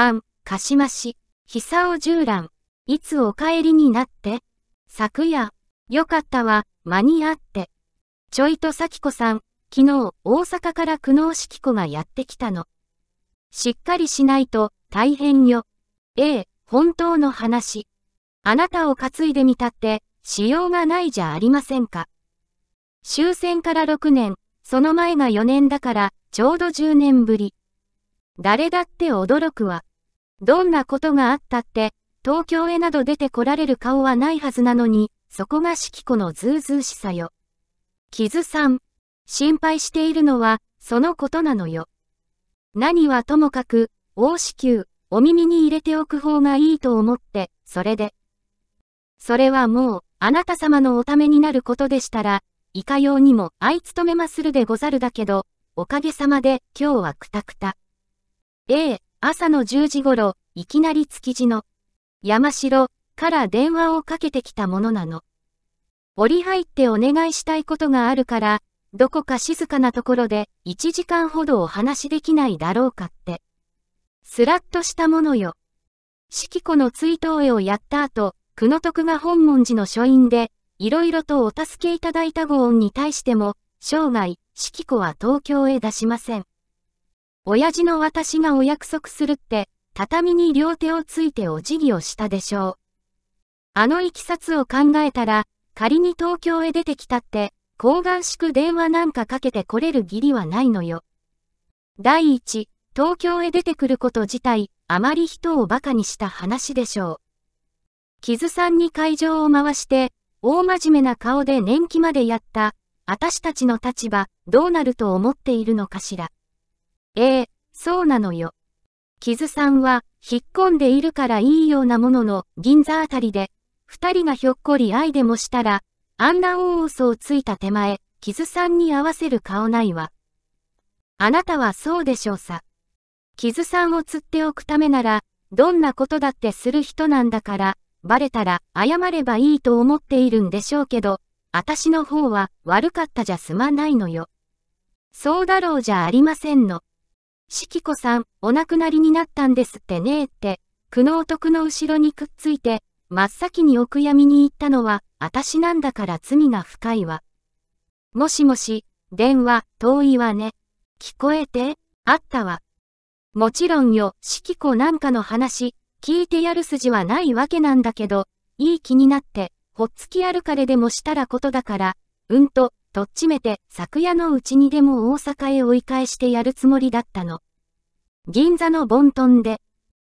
藩、鹿島市、久尾十蘭、いつお帰りになって、昨夜、よかったわ、間に合って。ちょいと咲子さん、昨日、大阪から久能式子がやってきたの。しっかりしないと、大変よ。ええ、本当の話。あなたを担いでみたって、しようがないじゃありませんか。終戦から6年、その前が4年だから、ちょうど10年ぶり。誰だって驚くわ。どんなことがあったって、東京へなど出てこられる顔はないはずなのに、そこが四季子のずうずうしさよ。キズさん、心配しているのは、そのことなのよ。何はともかく、大子宮、お耳に入れておく方がいいと思って、それで。それはもう、あなた様のおためになることでしたら、いかようにも、あいつとめまするでござるだけど、おかげさまで、今日はくたくた。ええ、朝の10時頃、いきなり築地の山城から電話をかけてきたものなの。折り入ってお願いしたいことがあるから、どこか静かなところで1時間ほどお話しできないだろうかって。スラッとしたものよ。四季子の追悼絵をやった後、久野徳が本門寺の書院で、いろいろとお助けいただいたご恩に対しても、生涯、四季子は東京へ出しません。親父の私がお約束するって、畳に両手をついてお辞儀をしたでしょう。あのいきさつを考えたら、仮に東京へ出てきたって、高顔宿電話なんかかけてこれる義理はないのよ。第一、東京へ出てくること自体、あまり人を馬鹿にした話でしょう。木津さんに会場を回して、大真面目な顔で年季までやった、私たちの立場、どうなると思っているのかしら。ええそうなのよ。木津さんは、引っ込んでいるからいいようなものの、銀座あたりで、二人がひょっこり愛でもしたら、あんな大嘘をついた手前、木津さんに合わせる顔ないわ。あなたはそうでしょうさ。木津さんを釣っておくためなら、どんなことだってする人なんだから、バレたら謝ればいいと思っているんでしょうけど、私の方は悪かったじゃ済まないのよ。そうだろうじゃありませんの。しきこさん、お亡くなりになったんですってねえって、苦悩徳の後ろにくっついて、真っ先にお悔やみに行ったのは、私なんだから罪が深いわ。もしもし、電話、遠いわね。聞こえて、あったわ。もちろんよ、しきこなんかの話、聞いてやる筋はないわけなんだけど、いい気になって、ほっつき歩かれでもしたらことだから、うんと、とっちめて昨夜のうちにでも大阪へ追い返してやるつもりだったの。銀座のボントンで、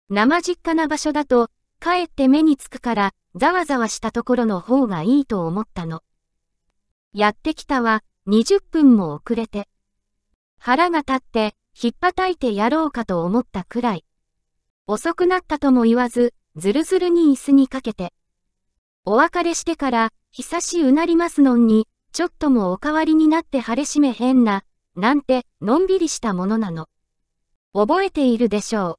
生実家な場所だと、かえって目につくから、ざわざわしたところの方がいいと思ったの。やってきたは、20分も遅れて。腹が立って、ひっぱたいてやろうかと思ったくらい。遅くなったとも言わず、ずるずるに椅子にかけて。お別れしてから、久しうなりますのに、ちょっともお代わりになって晴れしめへんな、なんて、のんびりしたものなの。覚えているでしょう。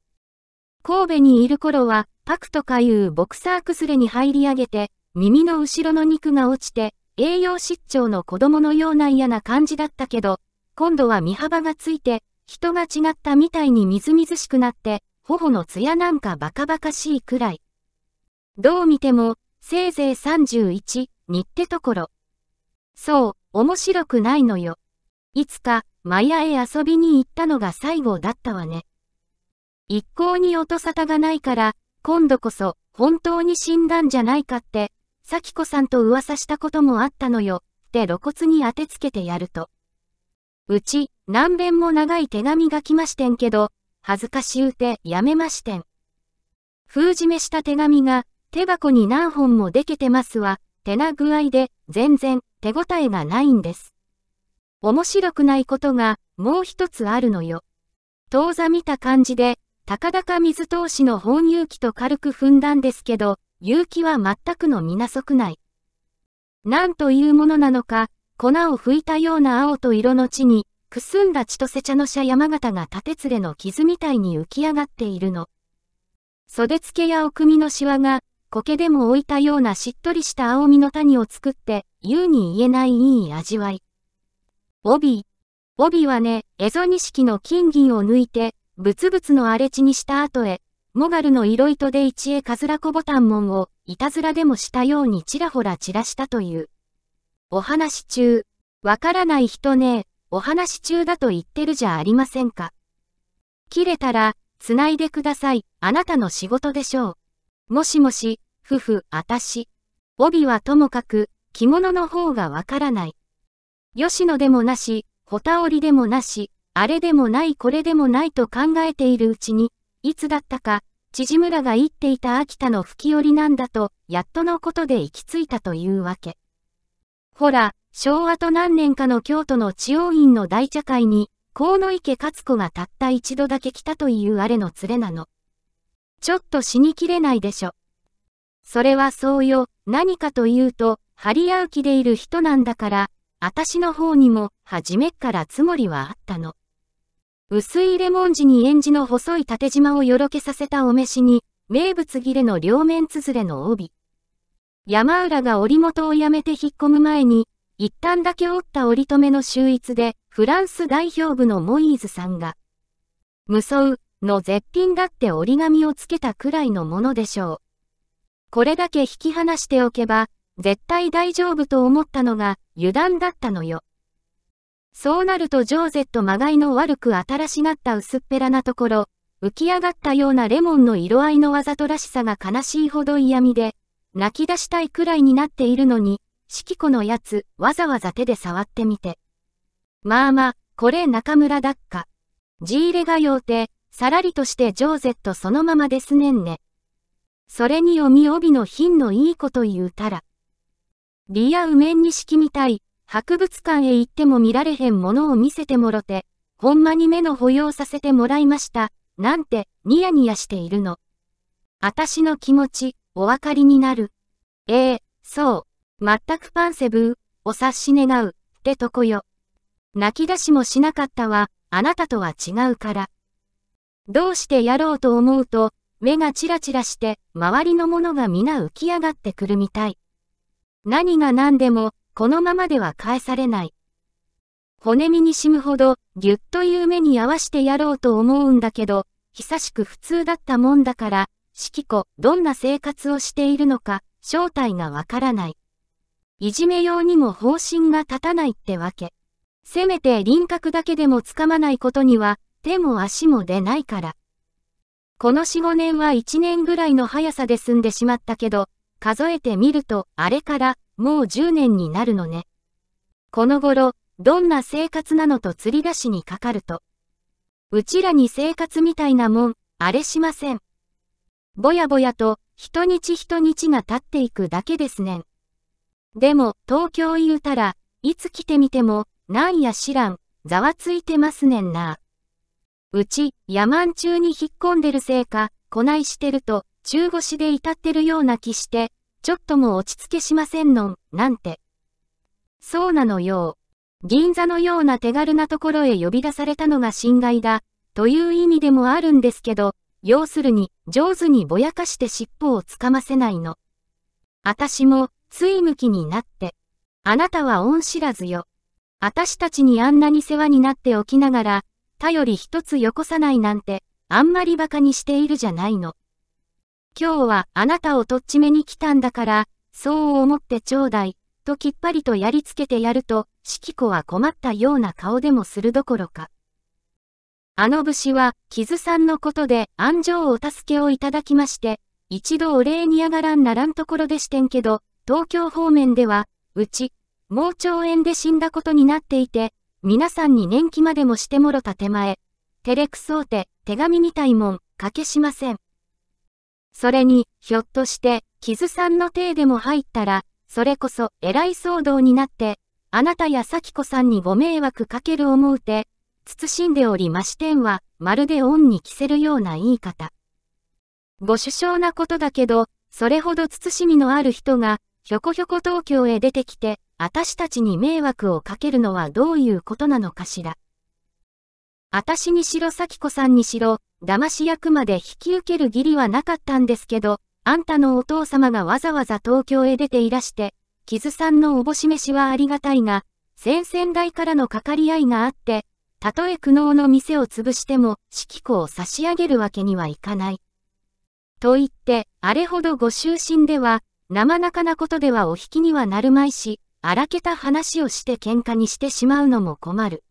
神戸にいる頃は、パクとかいうボクサー崩れに入り上げて、耳の後ろの肉が落ちて、栄養失調の子供のような嫌な感じだったけど、今度は身幅がついて、人が違ったみたいにみずみずしくなって、頬の艶なんかバカバカしいくらい。どう見ても、せいぜい31、にってところ。そう、面白くないのよ。いつか、マヤへ遊びに行ったのが最後だったわね。一向に音沙汰がないから、今度こそ、本当に死んだんじゃないかって、咲子さんと噂したこともあったのよ、って露骨に当てつけてやると。うち、何べんも長い手紙が来ましてんけど、恥ずかしゅうてやめましてん。封じめした手紙が、手箱に何本もでけてますわ、てな具合で、全然、手応えがないんです。面白くないことがもう一つあるのよ。遠ざ見た感じで、たかだか水通しの本入器と軽く踏んだんですけど、勇気は全くのみなそくない。なんというものなのか、粉を吹いたような青と色の地に、くすんだ千歳茶の茶山形が縦連れの傷みたいに浮き上がっているの。袖付けや奥みのシワが、苔でも置いたようなしっとりした青みの谷を作って、言うに言えないいい味わい。帯。帯はね、蝦夷錦の金銀を抜いて、ブツの荒れ地にした後へ、モガルの色糸で一へかずらこボタンモンを、いたずらでもしたようにちらほら散らしたという。お話中、わからない人ね、お話中だと言ってるじゃありませんか。切れたら、つないでください、あなたの仕事でしょう。もしもし、ふふ、あたし。帯はともかく、着物の方がわからない。吉野でもなし、ほたおりでもなし、あれでもないこれでもないと考えているうちに、いつだったか、知村が言っていた秋田の吹き折りなんだと、やっとのことで行き着いたというわけ。ほら、昭和と何年かの京都の地王院の大茶会に、河野池勝子がたった一度だけ来たというあれの連れなの。ちょっと死にきれないでしょ。それはそうよ、何かというと、張り合う気でいる人なんだから、私の方にも、初めっからつもりはあったの。薄いレモン地に縁地の細い縦縞をよろけさせたお召しに、名物切れの両面つづれの帯。山浦が織元を辞めて引っ込む前に、一旦だけ折った折止留の秀逸で、フランス代表部のモイーズさんが、無双、の絶品だって折り紙をつけたくらいのものでしょう。これだけ引き離しておけば、絶対大丈夫と思ったのが油断だったのよ。そうなるとジョーゼットまがいの悪く新しがった薄っぺらなところ、浮き上がったようなレモンの色合いのわざとらしさが悲しいほど嫌味で、泣き出したいくらいになっているのに、四季子のやつ、わざわざ手で触ってみて。まあまあ、これ中村だっか。ジーレが用て、さらりとしてジョーゼットそのままですねんね。それに読み帯の品のいいこと言うたら。リアウメンに敷きみたい、博物館へ行っても見られへんものを見せてもろて、ほんまに目の保養させてもらいました、なんて、ニヤニヤしているの。あたしの気持ち、お分かりになる。ええー、そう、全くパンセブー、お察し願う、ってとこよ。泣き出しもしなかったわ、あなたとは違うから。どうしてやろうと思うと、目がチラチラして、周りのものが皆浮き上がってくるみたい。何が何でも、このままでは返されない。骨身に染むほど、ぎゅっという目に合わしてやろうと思うんだけど、久しく普通だったもんだから、四季子、どんな生活をしているのか、正体がわからない。いじめようにも方針が立たないってわけ。せめて輪郭だけでもつかまないことには、手も足も出ないから。この4、5年は1年ぐらいの速さで済んでしまったけど、数えてみると、あれからもう10年になるのね。この頃、どんな生活なのと釣り出しにかかると。うちらに生活みたいなもん、あれしません。ぼやぼやと、一日一日が経っていくだけですねん。でも、東京言うたら、いつ来てみても、なんや知らん、ざわついてますねんな。うち、山ん中に引っ込んでるせいか、こないしてると、中腰で至ってるような気して、ちょっとも落ち着けしませんのん、なんて。そうなのよう。銀座のような手軽なところへ呼び出されたのが侵害だ、という意味でもあるんですけど、要するに、上手にぼやかして尻尾をつかませないの。あたしも、つい向きになって。あなたは恩知らずよ。あたしたちにあんなに世話になっておきながら、頼り一つよこさないなんて、あんまり馬鹿にしているじゃないの。今日はあなたをとっちめに来たんだから、そう思ってちょうだい、ときっぱりとやりつけてやると、四季子は困ったような顔でもするどころか。あの武士は、木津さんのことで安城お助けをいただきまして、一度お礼に上がらんならんところでしてんけど、東京方面では、うち、盲腸炎で死んだことになっていて、皆さんに年季までもしてもろた手前、照れくそうて、手紙みたいもん、かけしません。それに、ひょっとして、傷さんの手でも入ったら、それこそ、偉い騒動になって、あなたや咲子さんにご迷惑かける思うて、慎んでおりましてんは、まるで恩に着せるような言い方。ご首相なことだけど、それほど慎みのある人が、ひょこひょこ東京へ出てきて、私たちに迷惑をかけるのはどういうことなのかしら。私にしろ咲子さんにしろ、騙し役まで引き受ける義理はなかったんですけど、あんたのお父様がわざわざ東京へ出ていらして、キズさんのおぼし飯はありがたいが、先々代からのかかり合いがあって、たとえ苦悩の店を潰しても、四季子を差し上げるわけにはいかない。と言って、あれほどご就寝では、生なかなことではお引きにはなるまいし、荒けた話をして喧嘩にしてしまうのも困る。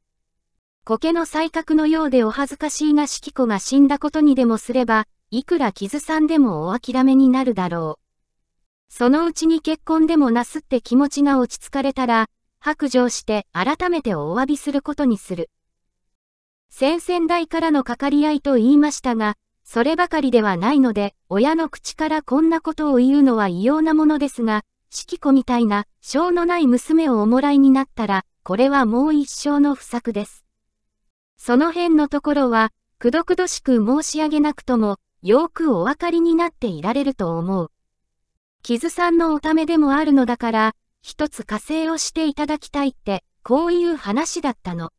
苔の才覚のようでお恥ずかしいが四季子が死んだことにでもすれば、いくら傷さんでもお諦めになるだろう。そのうちに結婚でもなすって気持ちが落ち着かれたら、白状して改めてお詫びすることにする。先々代からのかかり合いと言いましたが、そればかりではないので、親の口からこんなことを言うのは異様なものですが、四季子みたいな、性のない娘をおもらいになったら、これはもう一生の不作です。その辺のところは、くどくどしく申し上げなくとも、よーくお分かりになっていられると思う。傷さんのおためでもあるのだから、一つ加勢をしていただきたいって、こういう話だったの。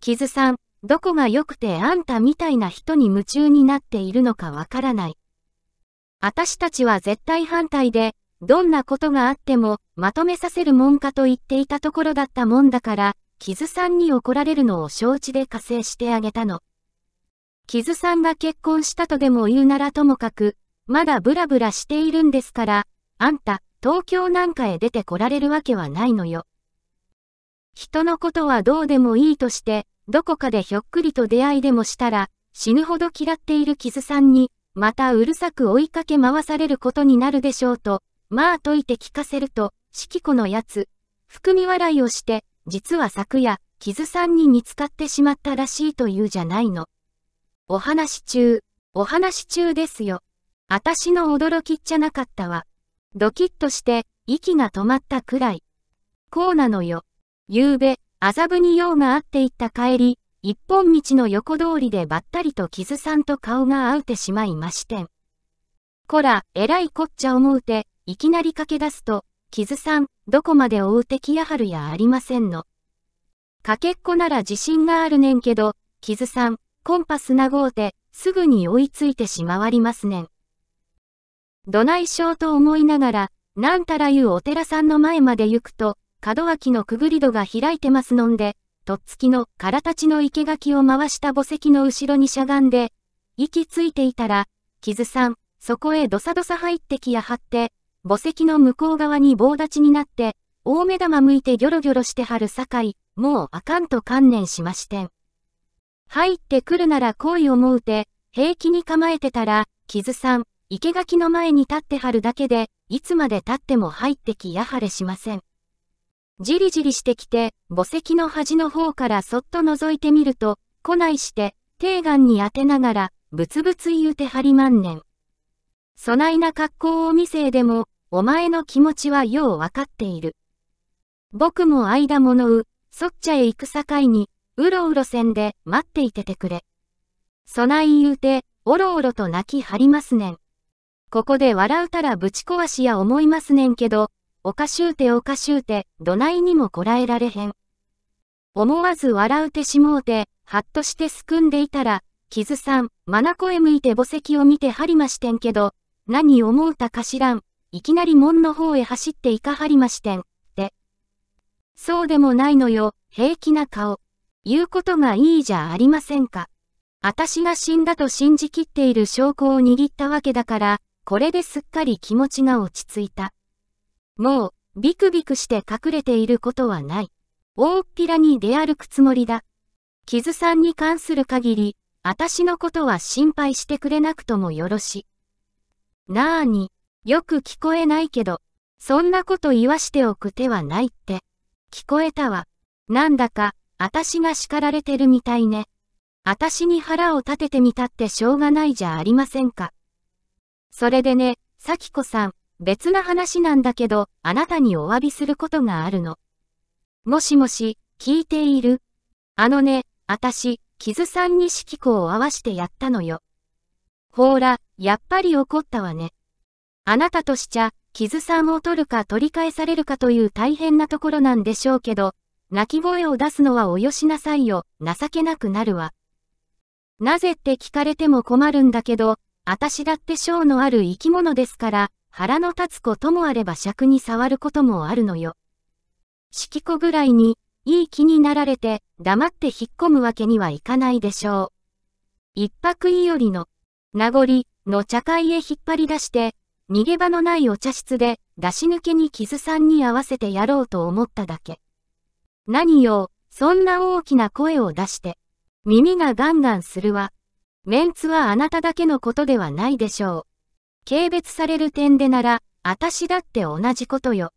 傷さん、どこが良くてあんたみたいな人に夢中になっているのかわからない。私たちは絶対反対で、どんなことがあっても、まとめさせるもんかと言っていたところだったもんだから、キズさんに怒られるのを承知で加勢してあげたの。キズさんが結婚したとでも言うならともかく、まだブラブラしているんですから、あんた、東京なんかへ出てこられるわけはないのよ。人のことはどうでもいいとして、どこかでひょっくりと出会いでもしたら、死ぬほど嫌っているキズさんに、またうるさく追いかけ回されることになるでしょうと、まあといて聞かせると、四季子のやつ、含み笑いをして、実は昨夜、傷さんに見つかってしまったらしいというじゃないの。お話中、お話中ですよ。あたしの驚きっちゃなかったわ。ドキッとして、息が止まったくらい。こうなのよ。夕べ、麻布に用があって行った帰り、一本道の横通りでばったりと傷さんと顔が合うてしまいましてん。こら、えらいこっちゃ思うて、いきなり駆け出すと、キズさん、どこまで追う敵やはるやありませんの。かけっこなら自信があるねんけど、キズさん、コンパスなごうて、すぐに追いついてしまわりますねん。どないしょうと思いながら、なんたらいうお寺さんの前まで行くと、門脇のくぐり戸が開いてますのんで、とっつきの空立ちの生垣を回した墓石の後ろにしゃがんで、息ついていたら、キズさん、そこへどさどさ入ってきやはって、墓石の向こう側に棒立ちになって、大目玉向いてギョロギョロしてはる堺、もうあかんと観念しましてん。入ってくるなら来い思うて、平気に構えてたら、傷さん、生垣の前に立ってはるだけで、いつまで立っても入ってきやはれしません。じりじりしてきて、墓石の端の方からそっと覗いてみると、来ないして、低眼に当てながら、ぶつぶつ言うてはりまんねん。そないな格好を見せえでも、お前の気持ちはようわかっている。僕も間物う、そっちゃへ行く境に、うろうろせんで待っていててくれ。そない言うて、おろおろと泣き張りますねん。ここで笑うたらぶち壊しや思いますねんけど、おかしゅうておかしゅうて、どないにもこらえられへん。思わず笑うてしもうて、はっとしてすくんでいたら、傷さん、まなこへ向いて墓石を見て張りましてんけど、何思うたか知らん、いきなり門の方へ走っていかはりましてん、って。そうでもないのよ、平気な顔。言うことがいいじゃありませんか。私が死んだと信じきっている証拠を握ったわけだから、これですっかり気持ちが落ち着いた。もう、ビクビクして隠れていることはない。大っぴらに出歩くつもりだ。キズさんに関する限り、私のことは心配してくれなくともよろし。なあに、よく聞こえないけど、そんなこと言わしておく手はないって。聞こえたわ。なんだか、あたしが叱られてるみたいね。あたしに腹を立ててみたってしょうがないじゃありませんか。それでね、咲子さん、別な話なんだけど、あなたにお詫びすることがあるの。もしもし、聞いているあのね、あたし、傷さんに指揮子を合わしてやったのよ。ほーら、やっぱり怒ったわね。あなたとしちゃ、傷さんを取るか取り返されるかという大変なところなんでしょうけど、泣き声を出すのはおよしなさいよ、情けなくなるわ。なぜって聞かれても困るんだけど、私だって性のある生き物ですから、腹の立つこともあれば尺に触ることもあるのよ。しきこぐらいに、いい気になられて、黙って引っ込むわけにはいかないでしょう。一泊いいよりの、名残の茶会へ引っ張り出して、逃げ場のないお茶室で出し抜けに傷さんに合わせてやろうと思っただけ。何よ、そんな大きな声を出して。耳がガンガンするわ。メンツはあなただけのことではないでしょう。軽蔑される点でなら、あたしだって同じことよ。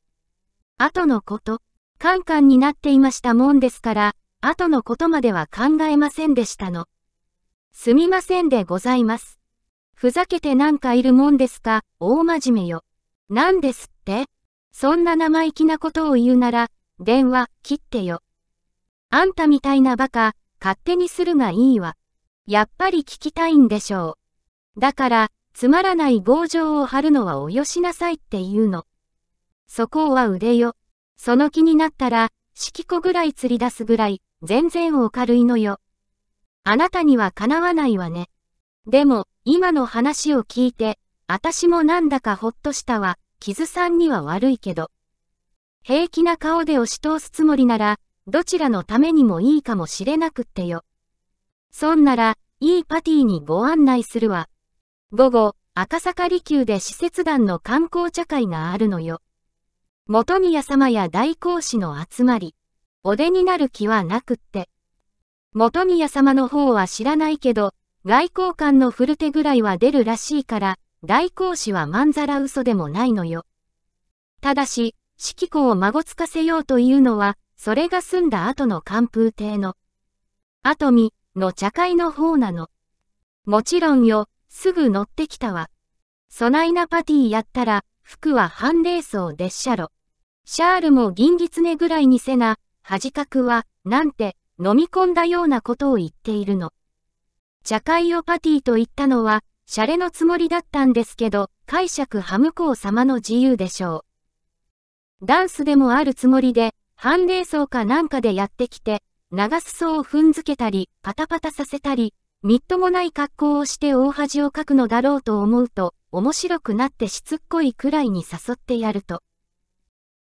後のこと、カンカンになっていましたもんですから、後のことまでは考えませんでしたの。すみませんでございます。ふざけてなんかいるもんですか、大真面目よ。なんですってそんな生意気なことを言うなら、電話、切ってよ。あんたみたいなバカ、勝手にするがいいわ。やっぱり聞きたいんでしょう。だから、つまらない強情を張るのはおよしなさいって言うの。そこは腕よ。その気になったら、四季子ぐらい釣り出すぐらい、全然お軽いのよ。あなたにはかなわないわね。でも、今の話を聞いて、私もなんだかほっとしたわ、キズさんには悪いけど。平気な顔で押し通すつもりなら、どちらのためにもいいかもしれなくってよ。そんなら、いいパティにご案内するわ。午後、赤坂離宮で施設団の観光茶会があるのよ。元宮様や大公師の集まり、お出になる気はなくって。元宮様の方は知らないけど、外交官の古手ぐらいは出るらしいから、外交士はまんざら嘘でもないのよ。ただし、指揮校を孫つかせようというのは、それが済んだ後の寒風亭の、アトミの茶会の方なの。もちろんよ、すぐ乗ってきたわ。そないなパティやったら、服は半冷装でっしゃろ。シャールも銀狐ぐらいにせな、恥かくは、なんて、飲み込んだようなことを言っているの。茶会をパティと言ったのは、シャレのつもりだったんですけど、解釈ハムコう様の自由でしょう。ダンスでもあるつもりで、半冷層かなんかでやってきて、長裾を踏んづけたり、パタパタさせたり、みっともない格好をして大恥をかくのだろうと思うと、面白くなってしつっこいくらいに誘ってやると。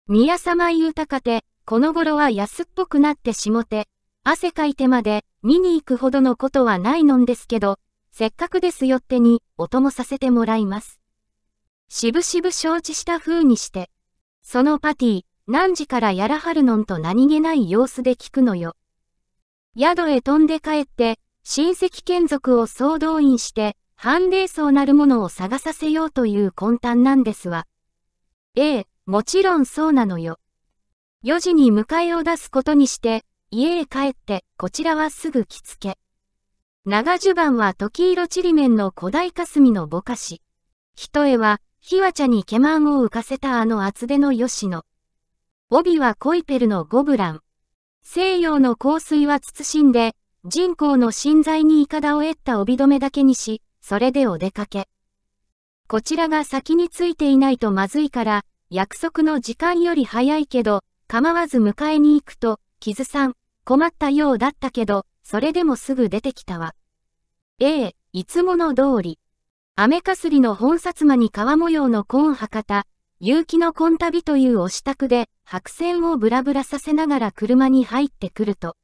宮様豊かて、この頃は安っぽくなってしもて、汗かいてまで見に行くほどのことはないのんですけど、せっかくですよってにお供させてもらいます。しぶしぶ承知した風にして、そのパティ、何時からやらはるのんと何気ない様子で聞くのよ。宿へ飛んで帰って、親戚眷属を総動員して、判例層なるものを探させようという魂胆なんですわ。ええ、もちろんそうなのよ。4時に迎えを出すことにして、家へ帰って、こちらはすぐ着付け。長襦袢は時色ちりめんの古代霞のぼかし。一重は、ひわ茶に毛まんを浮かせたあの厚手の吉野。帯はコイペルのゴブラン。西洋の香水は慎んで、人工の新材にいかだを得った帯留めだけにし、それでお出かけ。こちらが先についていないとまずいから、約束の時間より早いけど、構わず迎えに行くと、傷さん、困ったようだったけど、それでもすぐ出てきたわ。ええ、いつもの通り。雨かすりの本薩摩に川模様のコーン博多、結城のコン旅というお支度で、白線をブラブラさせながら車に入ってくると。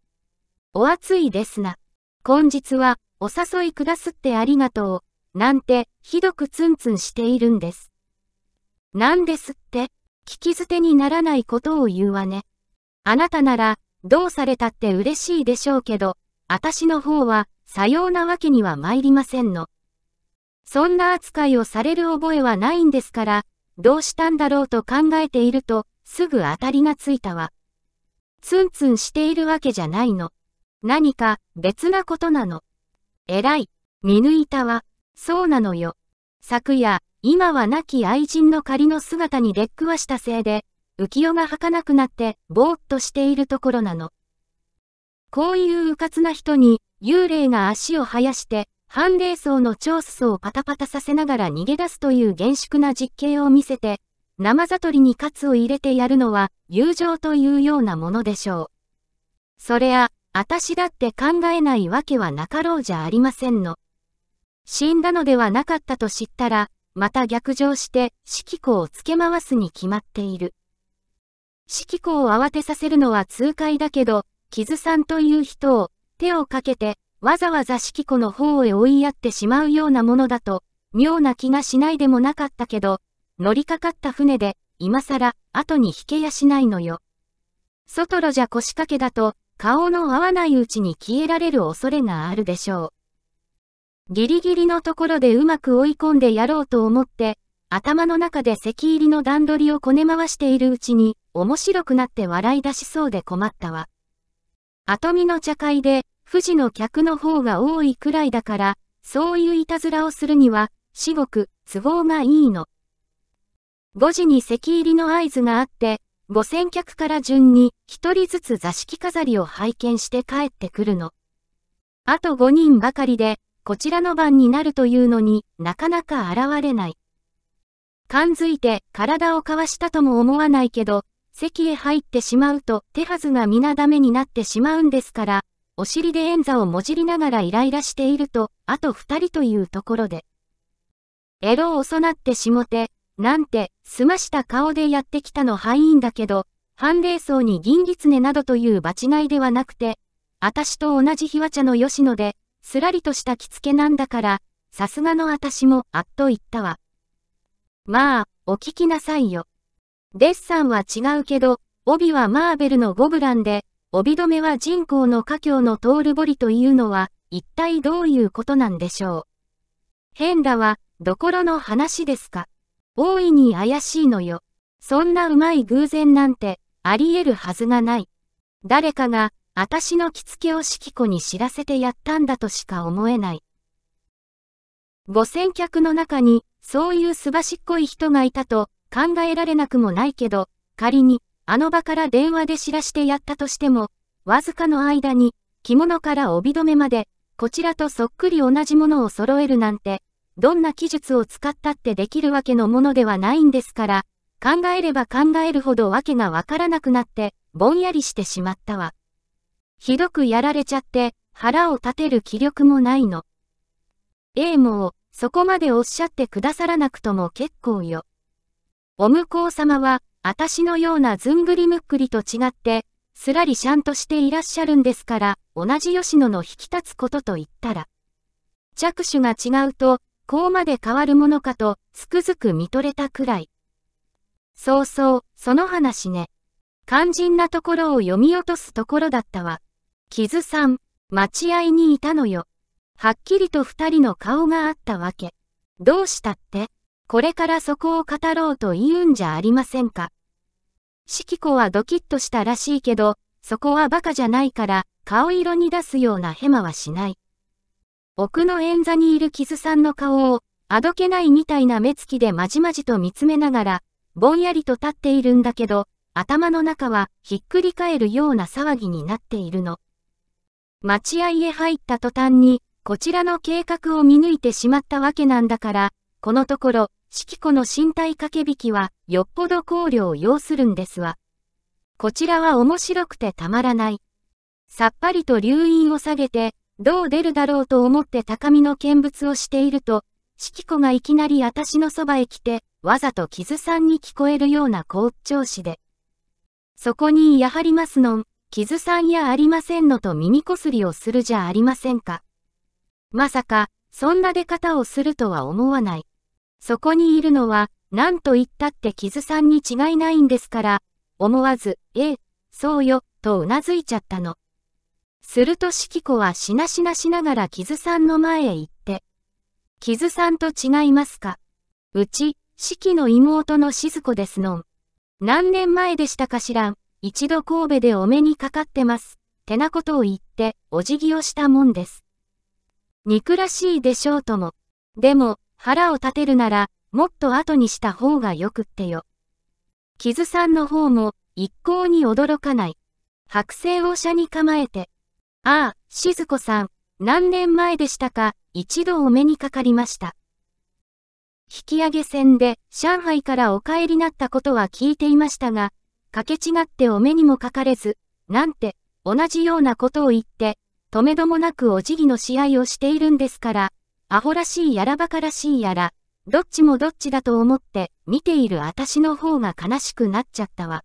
お暑いですな。今日は、お誘いくだすってありがとう、なんて、ひどくツンツンしているんです。なんですって、聞き捨てにならないことを言うわね。あなたなら、どうされたって嬉しいでしょうけど、私の方は、さようなわけには参りませんの。そんな扱いをされる覚えはないんですから、どうしたんだろうと考えていると、すぐ当たりがついたわ。ツンツンしているわけじゃないの。何か別なことなの。えらい、見抜いたわ。そうなのよ。昨夜、今は亡き愛人の仮の姿に出っくわしたせいで、浮世が儚くなってぼーっとしているところなの。こういう迂闊な人に、幽霊が足を生やして、半霊層の超裾をパタパタさせながら逃げ出すという厳粛な実刑を見せて、生悟りに喝を入れてやるのは、友情というようなものでしょう。そりゃ、私だって考えないわけはなかろうじゃありませんの。死んだのではなかったと知ったら、また逆上して、指揮庫をつけ回すに決まっている。指揮校を慌てさせるのは痛快だけど、キズさんという人を手をかけて、わざわざ指揮庫の方へ追いやってしまうようなものだと、妙な気がしないでもなかったけど、乗りかかった船で、今更、後に引けやしないのよ。外路じゃ腰掛けだと、顔の合わないうちに消えられる恐れがあるでしょう。ギリギリのところでうまく追い込んでやろうと思って、頭の中で石入りの段取りをこね回しているうちに、面白くなって笑い出しそうで困ったわ。後見の茶会で、富士の客の方が多いくらいだから、そういういたずらをするには、至極、都合がいいの。5時に席入りの合図があって、五千客から順に、一人ずつ座敷飾りを拝見して帰ってくるの。あと5人ばかりで、こちらの番になるというのになかなか現れない。感づいて体をかわしたとも思わないけど、席へ入ってしまうと手はずが皆ダメになってしまうんですから、お尻で円座をもじりながらイライラしていると、あと二人というところで。エロをなってしもて、なんて、すました顔でやってきたの範囲だけど、半例層に銀狐などという場違いではなくて、私と同じひわ茶の吉野で、すらりとした着付けなんだから、さすがの私も、あっと言ったわ。まあ、お聞きなさいよ。デッサンは違うけど、帯はマーベルのゴブランで、帯留めは人工の華僑のトールボリというのは、一体どういうことなんでしょう。変だは、どころの話ですか。大いに怪しいのよ。そんなうまい偶然なんて、あり得るはずがない。誰かが、私の着付けをしき子に知らせてやったんだとしか思えない。五千客の中に、そういうすばしっこい人がいたと、考えられなくもないけど、仮に、あの場から電話で知らしてやったとしても、わずかの間に、着物から帯留めまで、こちらとそっくり同じものを揃えるなんて、どんな技術を使ったってできるわけのものではないんですから、考えれば考えるほどわけがわからなくなって、ぼんやりしてしまったわ。ひどくやられちゃって、腹を立てる気力もないの。ええもう、そこまでおっしゃってくださらなくとも結構よ。お向こう様は、私のようなずんぐりむっくりと違って、すらりしゃんとしていらっしゃるんですから、同じ吉野の引き立つことと言ったら。着手が違うと、こうまで変わるものかと、つくづく見とれたくらい。そうそう、その話ね。肝心なところを読み落とすところだったわ。傷さん、待合にいたのよ。はっきりと二人の顔があったわけ。どうしたってこれからそこを語ろうと言うんじゃありませんか。四季子はドキッとしたらしいけど、そこはバカじゃないから、顔色に出すようなヘマはしない。奥の円座にいるキズさんの顔を、あどけないみたいな目つきでまじまじと見つめながら、ぼんやりと立っているんだけど、頭の中はひっくり返るような騒ぎになっているの。待合へ入った途端に、こちらの計画を見抜いてしまったわけなんだから、このところ、四季子の身体駆け引きは、よっぽど考慮を要するんですわ。こちらは面白くてたまらない。さっぱりと留飲を下げて、どう出るだろうと思って高みの見物をしていると、四季子がいきなり私のそばへ来て、わざと傷さんに聞こえるような高調子で。そこにやはりますのん、傷さんやありませんのと耳こすりをするじゃありませんか。まさか、そんな出方をするとは思わない。そこにいるのは、何と言ったってキズさんに違いないんですから、思わず、ええ、そうよ、とうなずいちゃったの。するとしきこはしなしなしながらキズさんの前へ行って、キズさんと違いますかうち、四季の妹のしずこですのん。何年前でしたかしらん、一度神戸でお目にかかってます、てなことを言って、お辞儀をしたもんです。憎らしいでしょうとも。でも、腹を立てるなら、もっと後にした方がよくってよ。キズさんの方も、一向に驚かない。白星を車に構えて。ああ、静子さん、何年前でしたか、一度お目にかかりました。引き上げ船で上海からお帰りになったことは聞いていましたが、かけ違ってお目にもかかれず、なんて、同じようなことを言って、止めどもなくお辞儀の試合をしているんですから、アホらしいやらバカらしいやら、どっちもどっちだと思って、見ている私の方が悲しくなっちゃったわ。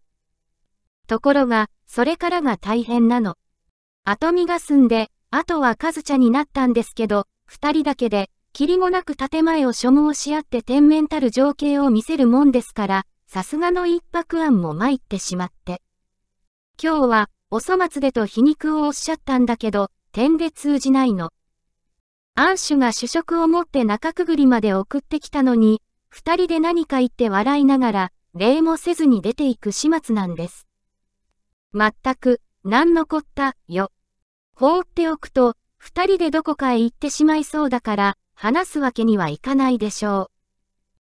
ところが、それからが大変なの。後見が済んで、あとはカズちゃになったんですけど、二人だけで、霧りもなく建前を所望し合って天面たる情景を見せるもんですから、さすがの一泊案も参ってしまって。今日は、お粗末でと皮肉をおっしゃったんだけど、点で通じないの。アンシュが主食を持って中くぐりまで送ってきたのに、二人で何か言って笑いながら、礼もせずに出ていく始末なんです。まったく、何残のこった、よ。放っておくと、二人でどこかへ行ってしまいそうだから、話すわけにはいかないでしょ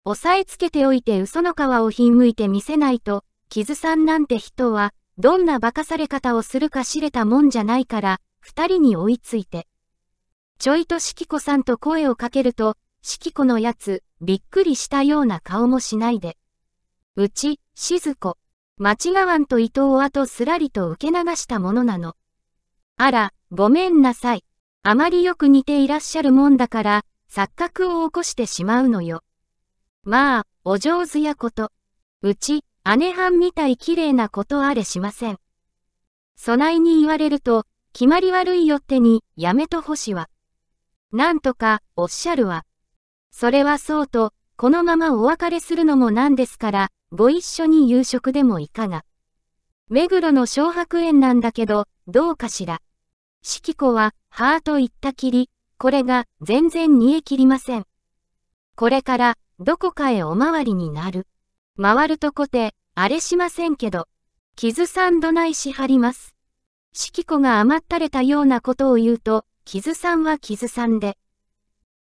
う。押さえつけておいて嘘の皮をひんむいて見せないと、傷さんなんて人は、どんな化かされ方をするか知れたもんじゃないから、二人に追いついて。ちょいとしきこさんと声をかけると、しきこのやつ、びっくりしたような顔もしないで。うち、しずこ。間違わんと伊藤を後すらりと受け流したものなの。あら、ごめんなさい。あまりよく似ていらっしゃるもんだから、錯覚を起こしてしまうのよ。まあ、お上手やこと。うち、姉はんみたい綺麗なことあれしません。そないに言われると、決まり悪いよってに、やめとほしは。なんとか、おっしゃるわ。それはそうと、このままお別れするのもなんですから、ご一緒に夕食でもいかが。目黒の小白園なんだけど、どうかしら。四季子は、はぁと言ったきり、これが全然煮えきりません。これから、どこかへおまわりになる。回るとこて、あれしませんけど、傷さんどないしはります。四季子が余ったれたようなことを言うと、傷さんは傷さんで。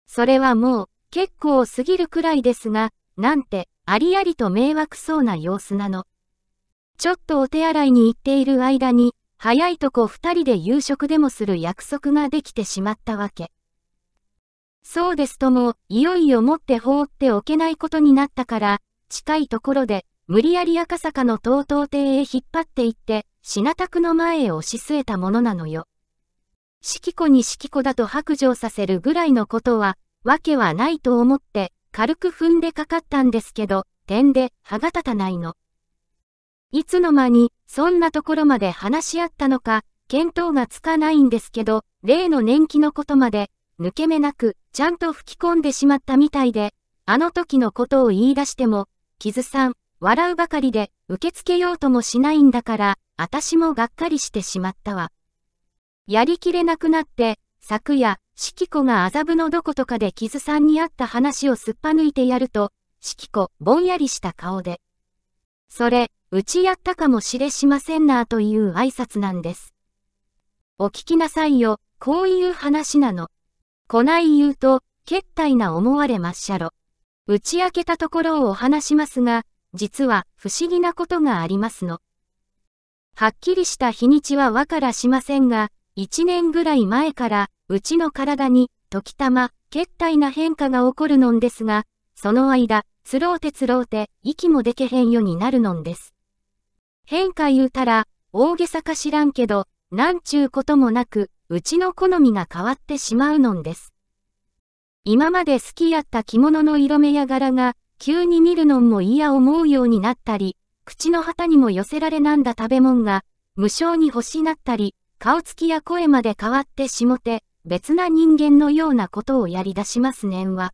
それはもう、結構過ぎるくらいですが、なんて、ありありと迷惑そうな様子なの。ちょっとお手洗いに行っている間に、早いとこ二人で夕食でもする約束ができてしまったわけ。そうですとも、いよいよ持って放っておけないことになったから、近いところで、無理やり赤坂の東東亭へ引っ張って行って、品宅の前へ押し据えたものなのよ。季子に季子だと白状させるぐらいのことは、わけはないと思って、軽く踏んでかかったんですけど、点で歯が立たないの。いつの間に、そんなところまで話し合ったのか、見当がつかないんですけど、例の年季のことまで、抜け目なく、ちゃんと吹き込んでしまったみたいで、あの時のことを言い出しても、傷さん、笑うばかりで、受け付けようともしないんだから、私もがっかりしてしまったわ。やりきれなくなって、昨夜、四季子が麻布のどことかで傷さんにあった話をすっぱ抜いてやると、四季子、ぼんやりした顔で。それ、うちやったかもしれしませんなという挨拶なんです。お聞きなさいよ、こういう話なの。こない言うと、決体な思われまっしゃろ。打ち明けたところをお話しますが、実は不思議なことがありますの。はっきりした日にちはわからしませんが、一年ぐらい前から、うちの体に、時たま、決体な変化が起こるのんですが、その間、つろうてつろうて、息もでけへんよになるのんです。変化言うたら、大げさか知らんけど、なんちゅうこともなく、うちの好みが変わってしまうのんです。今まで好きやった着物の色目や柄が、急に見るのんも嫌思うようになったり、口の旗にも寄せられなんだ食べ物が、無性に欲しなったり、顔つきや声まで変わってしもて、別な人間のようなことをやり出しますねんは。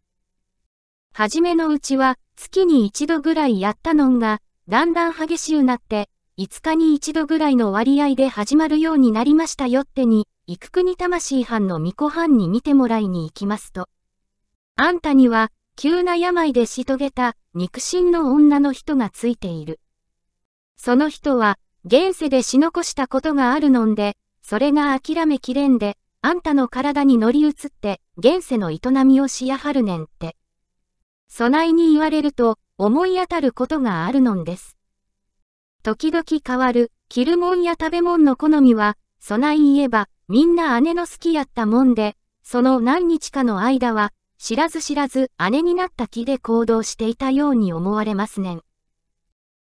はじめのうちは、月に一度ぐらいやったのんが、だんだん激しゅうなって、5日に一度ぐらいの割合で始まるようになりましたよってに、幾国魂藩の巫女藩に見てもらいに行きますと。あんたには、急な病でしとげた、肉親の女の人がついている。その人は、現世で死残したことがあるのんで、それが諦めきれんで、あんたの体に乗り移って、現世の営みをしやはるねんって。そないに言われると、思い当たることがあるのんです。時々変わる、着るもんや食べ物の好みは、そない言えば、みんな姉の好きやったもんで、その何日かの間は、知らず知らず姉になった気で行動していたように思われますねん。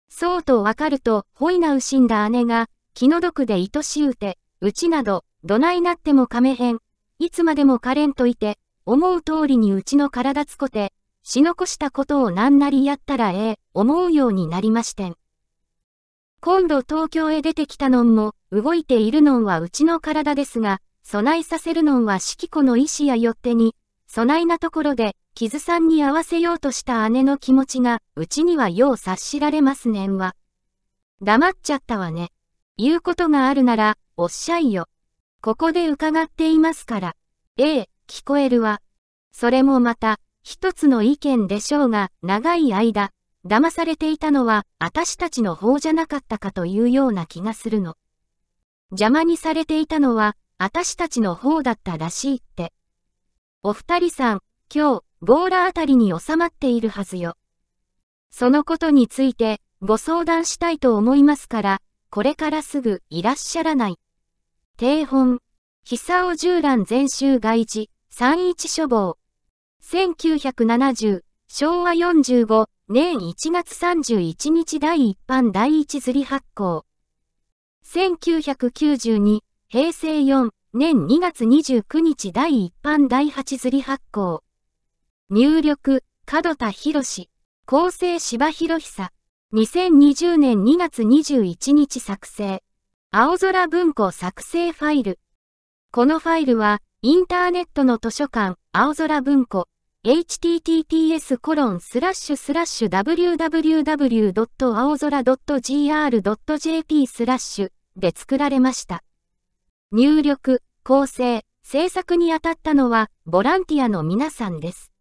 そうとわかると、ほいなうしんだ姉が、気の毒で愛しうて、うちなど、どないなってもかめへん。いつまでもかれんといて、思う通りにうちの体つこて、し残したことをなんなりやったらええ、思うようになりましてん。今度東京へ出てきたのんも、動いているのんはうちの体ですが、備えさせるのんは四季子の意志やよってに、備えなところで、傷さんに合わせようとした姉の気持ちが、うちにはよう察しられますねんは。黙っちゃったわね。言うことがあるなら、おっしゃいよ。ここで伺っていますから。ええ、聞こえるわ。それもまた、一つの意見でしょうが、長い間、騙されていたのは、私たちの方じゃなかったかというような気がするの。邪魔にされていたのは、私たちの方だったらしいって。お二人さん、今日、ゴーラあたりに収まっているはずよ。そのことについて、ご相談したいと思いますから、これからすぐいらっしゃらない。定本、久尾十蘭全集外事、三一書房。1970、昭和45年1月31日第一版第一釣り発行。1992、平成4年2月29日第一版第八釣り発行。入力、角田博士。構成芝博久。2020年2月21日作成。青空文庫作成ファイル。このファイルは、インターネットの図書館、青空文庫、https コロンスラッシュスラッシュ www. 青空 .gr.jp スラッシュで作られました。入力、構成、制作に当たったのは、ボランティアの皆さんです。